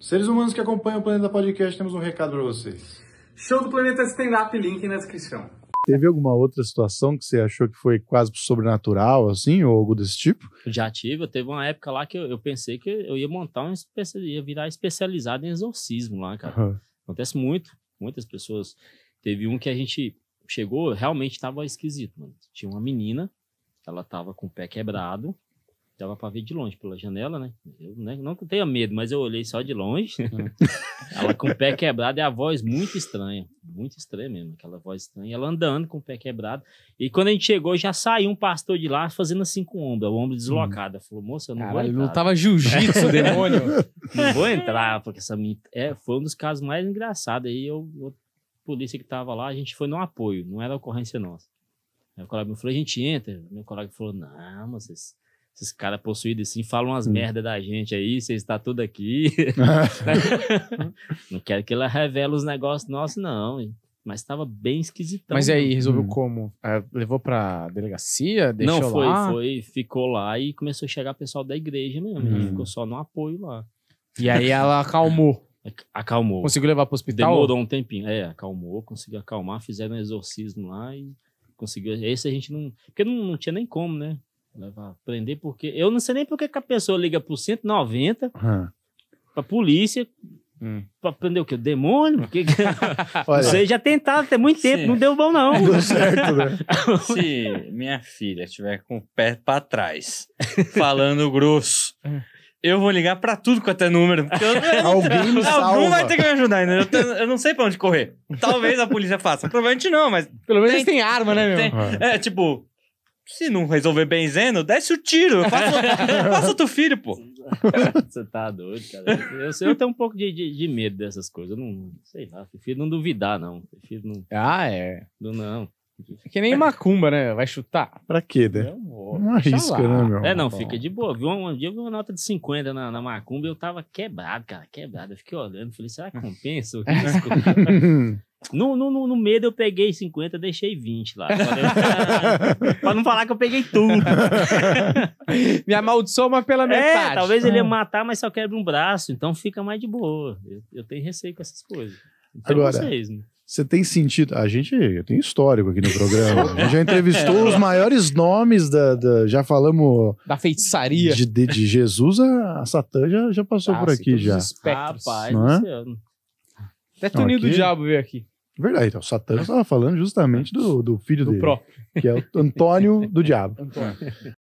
Seres humanos que acompanham o Planeta Podcast, temos um recado para vocês. Show do Planeta Stand Up, link na descrição. Teve alguma outra situação que você achou que foi quase sobrenatural, assim, ou algo desse tipo? Já tive, eu teve uma época lá que eu, eu, pensei que eu ia montar um ia virar especializado em exorcismo lá, cara. Uhum. Acontece muito, muitas pessoas. Teve um que a gente chegou, realmente estava esquisito, mano. Tinha uma menina, ela estava com o pé quebrado, dava para ver de longe pela janela, né? Eu né, não tenha medo, mas eu olhei só de longe. É. ela com o pé quebrado e a voz muito estranha, muito estranha mesmo, aquela voz estranha. Ela andando com o pé quebrado. E quando a gente chegou, já saiu um pastor de lá fazendo assim com o ombro, o ombro deslocado. Hum. Falou, moça, eu não vai. vou entrar. não tava jiu-jitsu, demônio. não vou entrar, porque essa minha... é, foi um dos casos mais engraçados. Aí eu, a polícia que tava lá, a gente foi no apoio, não era ocorrência nossa. Aí o colega me falou, a gente entra. Meu colega falou, não, mas vocês esses caras possuídos assim falam umas hum. merda da gente aí, você está tudo aqui. não quero que ela revele os negócios nossos, não. Mas estava bem esquisitão. Mas aí, resolveu hum. como? É, levou pra delegacia? Deixou não, foi, lá? foi. Ficou lá e começou a chegar pessoal da igreja mesmo. Hum. Ficou só no apoio lá. E aí ela acalmou. Acalmou. Conseguiu levar pro hospital? Demorou um tempinho. É, acalmou, conseguiu acalmar, fizeram um exorcismo lá e conseguiu. Esse a gente não. Porque não, não tinha nem como, né? Levar, prender, porque. Eu não sei nem porque que a pessoa liga pro 190 hum. pra polícia. Hum. Pra prender o que O demônio? Porque... Vocês já tentaram até muito tempo, Sim. não deu bom, não. Deu certo, né? Se minha filha estiver com o pé pra trás, falando grosso. Eu vou ligar pra tudo com até número. Eu, alguém me salva. Algum vai ter que me ajudar ainda. Eu, eu, não sei pra onde correr. Talvez a polícia faça. Provavelmente não, mas. Pelo menos tem, eles arma, né, meu? Tem, é, tipo, se não resolver benzendo, desce o tiro. Faça teu filho, pô. Você tá doido, cara. Eu, eu tenho um pouco de, de, de, medo dessas coisas. Eu não sei lá. Prefiro não duvidar, não. Prefiro não. Ah, é? Não, não. É que nem macumba, né? Vai chutar. Pra quê, né? Não é arrisca, né, meu? É, não, fica de boa. um dia eu vi uma nota de 50 na, na macumba e eu tava quebrado, cara, quebrado. Eu fiquei olhando, falei, será que compensa o risco? No, no, no, medo eu peguei 50, deixei 20 lá. Ah, pra não falar que eu peguei tudo. Me amaldiçoa, mas pela é, metade. É, talvez ele ia ah. matar, mas só quebra um braço. Então fica mais de boa. Eu, eu tenho receio com essas coisas. Então, Agora, vocês, né? Você tem sentido. A gente tem histórico aqui no programa. A gente já entrevistou os maiores nomes da, da. já falamos. Da feitiçaria. De, de, de Jesus a, a, Satã já, já passou ah, por aqui já. Rapaz, é? Até Toninho do Diabo veio aqui. Verdade, então, Satã estava falando justamente do, do filho do dele, próprio. que é o Antônio do Diabo. Antônio.